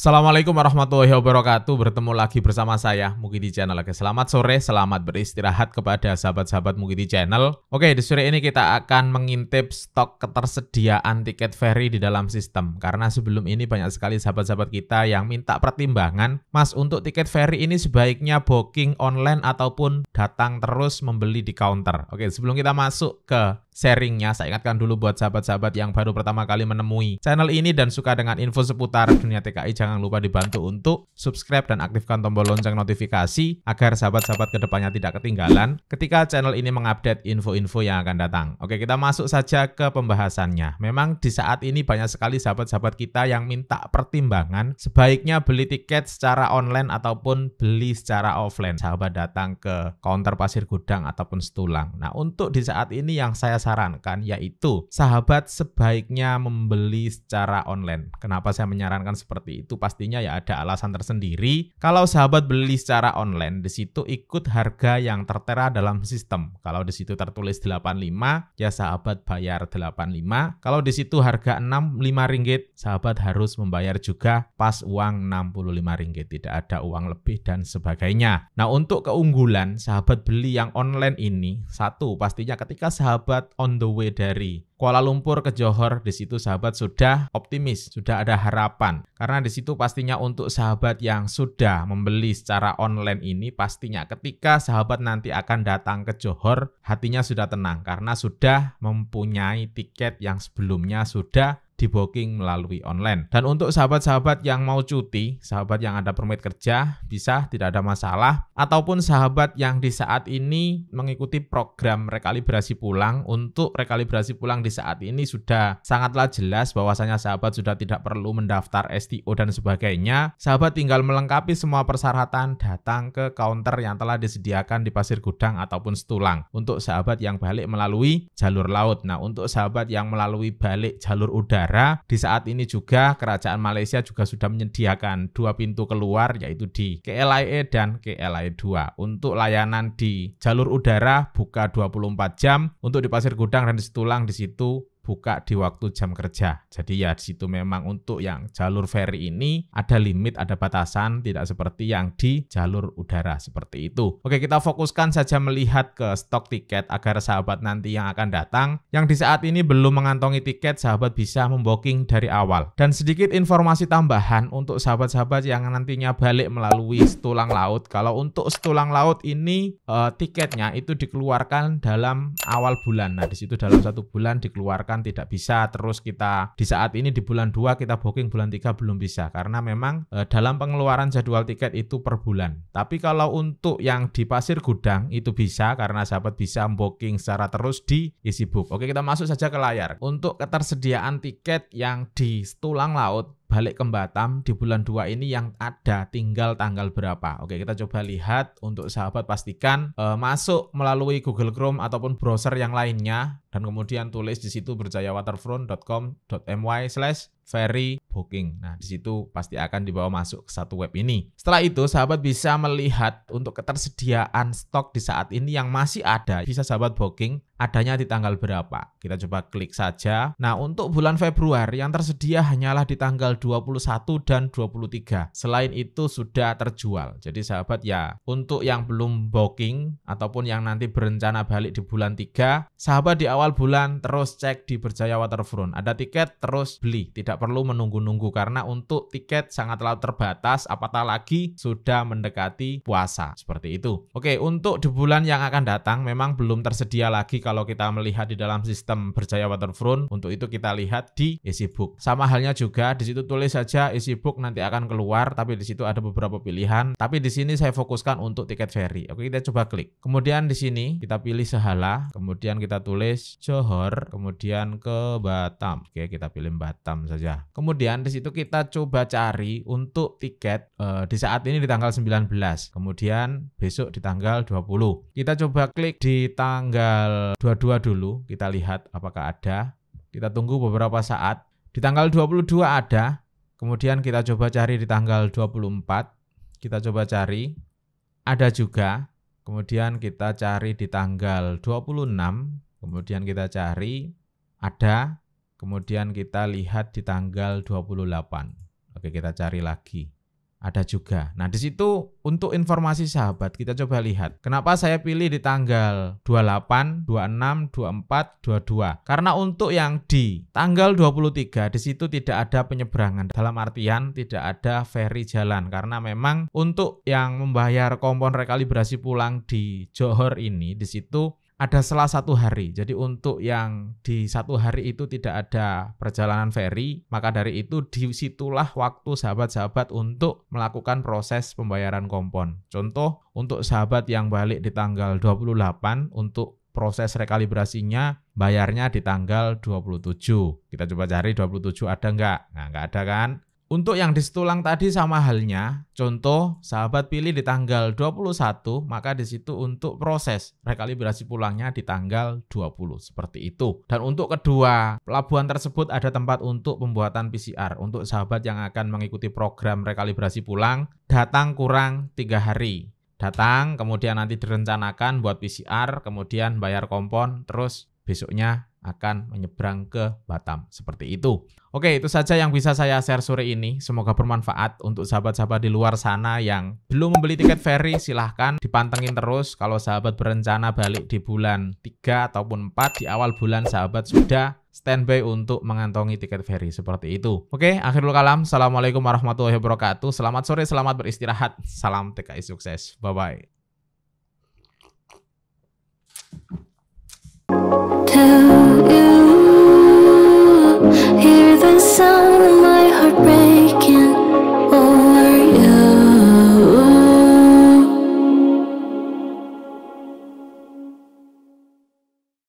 Assalamualaikum warahmatullahi wabarakatuh. Bertemu lagi bersama saya Mukidi Channel. Oke, selamat sore, selamat beristirahat kepada sahabat-sahabat Mukidi Channel. Oke, di sore ini kita akan mengintip stok ketersediaan tiket ferry di dalam sistem karena sebelum ini banyak sekali sahabat-sahabat kita yang minta pertimbangan, "Mas, untuk tiket ferry ini sebaiknya booking online ataupun datang terus membeli di counter?" Oke, sebelum kita masuk ke sharingnya. Saya ingatkan dulu buat sahabat-sahabat yang baru pertama kali menemui channel ini dan suka dengan info seputar dunia TKI, jangan lupa dibantu untuk subscribe dan aktifkan tombol lonceng notifikasi agar sahabat-sahabat kedepannya tidak ketinggalan ketika channel ini mengupdate info-info yang akan datang. Oke, kita masuk saja ke pembahasannya. Memang di saat ini banyak sekali sahabat-sahabat kita yang minta pertimbangan sebaiknya beli tiket secara online ataupun beli secara offline. Sahabat datang ke counter pasir gudang ataupun setulang. Nah, untuk di saat ini yang saya sarankan yaitu sahabat sebaiknya membeli secara online. Kenapa saya menyarankan seperti itu? Pastinya ya ada alasan tersendiri. Kalau sahabat beli secara online, di situ ikut harga yang tertera dalam sistem. Kalau di situ tertulis 85, ya sahabat bayar 85. Kalau di situ harga 65 ringgit, sahabat harus membayar juga pas uang 65 ringgit. Tidak ada uang lebih dan sebagainya. Nah, untuk keunggulan sahabat beli yang online ini, satu pastinya ketika sahabat on the way dari Kuala Lumpur ke Johor, di situ sahabat sudah optimis, sudah ada harapan. Karena di situ pastinya untuk sahabat yang sudah membeli secara online ini, pastinya ketika sahabat nanti akan datang ke Johor, hatinya sudah tenang karena sudah mempunyai tiket yang sebelumnya sudah di booking melalui online. Dan untuk sahabat-sahabat yang mau cuti, sahabat yang ada permit kerja, bisa tidak ada masalah. Ataupun sahabat yang di saat ini mengikuti program rekalibrasi pulang, untuk rekalibrasi pulang di saat ini sudah sangatlah jelas bahwasanya sahabat sudah tidak perlu mendaftar STO dan sebagainya. Sahabat tinggal melengkapi semua persyaratan datang ke counter yang telah disediakan di Pasir Gudang ataupun Setulang. Untuk sahabat yang balik melalui jalur laut. Nah, untuk sahabat yang melalui balik jalur udara negara. Di saat ini juga kerajaan Malaysia juga sudah menyediakan dua pintu keluar yaitu di KLIA e dan KLIA e 2 untuk layanan di jalur udara buka 24 jam untuk di Pasir Gudang dan di Situlang di situ buka di waktu jam kerja. Jadi ya di situ memang untuk yang jalur ferry ini ada limit, ada batasan, tidak seperti yang di jalur udara seperti itu. Oke, kita fokuskan saja melihat ke stok tiket agar sahabat nanti yang akan datang yang di saat ini belum mengantongi tiket, sahabat bisa memboking dari awal. Dan sedikit informasi tambahan untuk sahabat-sahabat yang nantinya balik melalui setulang laut. Kalau untuk setulang laut ini eh, tiketnya itu dikeluarkan dalam awal bulan. Nah, di situ dalam satu bulan dikeluarkan kan tidak bisa terus kita di saat ini di bulan 2 kita booking bulan 3 belum bisa karena memang e, dalam pengeluaran jadwal tiket itu per bulan. Tapi kalau untuk yang di Pasir Gudang itu bisa karena sahabat bisa booking secara terus di isi book. Oke, kita masuk saja ke layar. Untuk ketersediaan tiket yang di Tulang Laut balik ke Batam di bulan 2 ini yang ada tinggal tanggal berapa. Oke, kita coba lihat untuk sahabat pastikan e, masuk melalui Google Chrome ataupun browser yang lainnya dan kemudian tulis di situ berjayawaterfront.com.my slash ferry booking. Nah, di situ pasti akan dibawa masuk ke satu web ini. Setelah itu, sahabat bisa melihat untuk ketersediaan stok di saat ini yang masih ada. Bisa sahabat booking adanya di tanggal berapa. Kita coba klik saja. Nah, untuk bulan Februari yang tersedia hanyalah di tanggal 21 dan 23. Selain itu sudah terjual. Jadi sahabat ya, untuk yang belum booking ataupun yang nanti berencana balik di bulan 3, sahabat di awal awal bulan terus cek di Berjaya Waterfront. Ada tiket terus beli, tidak perlu menunggu-nunggu karena untuk tiket sangatlah terbatas apatah lagi sudah mendekati puasa. Seperti itu. Oke, untuk di bulan yang akan datang memang belum tersedia lagi kalau kita melihat di dalam sistem Berjaya Waterfront. Untuk itu kita lihat di book. Sama halnya juga di situ tulis saja book nanti akan keluar tapi di situ ada beberapa pilihan, tapi di sini saya fokuskan untuk tiket ferry. Oke, kita coba klik. Kemudian di sini kita pilih sehala, kemudian kita tulis Johor, kemudian ke Batam. Oke, kita pilih Batam saja. Kemudian di situ kita coba cari untuk tiket e, di saat ini di tanggal 19, kemudian besok di tanggal 20. Kita coba klik di tanggal 22 dulu, kita lihat apakah ada. Kita tunggu beberapa saat. Di tanggal 22 ada, kemudian kita coba cari di tanggal 24. Kita coba cari ada juga. Kemudian kita cari di tanggal 26, Kemudian kita cari ada, kemudian kita lihat di tanggal 28. Oke, kita cari lagi. Ada juga. Nah, di situ untuk informasi sahabat kita coba lihat. Kenapa saya pilih di tanggal 28, 26, 24, 22? Karena untuk yang di tanggal 23 di situ tidak ada penyeberangan. Dalam artian tidak ada ferry jalan karena memang untuk yang membayar kompon rekalibrasi pulang di Johor ini di situ ada salah satu hari. Jadi untuk yang di satu hari itu tidak ada perjalanan ferry, maka dari itu di situlah waktu sahabat-sahabat untuk melakukan proses pembayaran kompon. Contoh, untuk sahabat yang balik di tanggal 28 untuk proses rekalibrasinya bayarnya di tanggal 27. Kita coba cari 27 ada nggak? Nah, nggak ada kan? Untuk yang di tulang tadi sama halnya, contoh sahabat pilih di tanggal 21, maka di situ untuk proses rekalibrasi pulangnya di tanggal 20 seperti itu. Dan untuk kedua, pelabuhan tersebut ada tempat untuk pembuatan PCR untuk sahabat yang akan mengikuti program rekalibrasi pulang datang kurang tiga hari. Datang, kemudian nanti direncanakan buat PCR, kemudian bayar kompon, terus besoknya akan menyeberang ke Batam. Seperti itu. Oke, itu saja yang bisa saya share sore ini. Semoga bermanfaat untuk sahabat-sahabat di luar sana yang belum membeli tiket ferry, silahkan dipantengin terus. Kalau sahabat berencana balik di bulan 3 ataupun 4, di awal bulan sahabat sudah standby untuk mengantongi tiket ferry seperti itu. Oke, akhirul kalam. Assalamualaikum warahmatullahi wabarakatuh. Selamat sore, selamat beristirahat. Salam TKI sukses. Bye-bye. you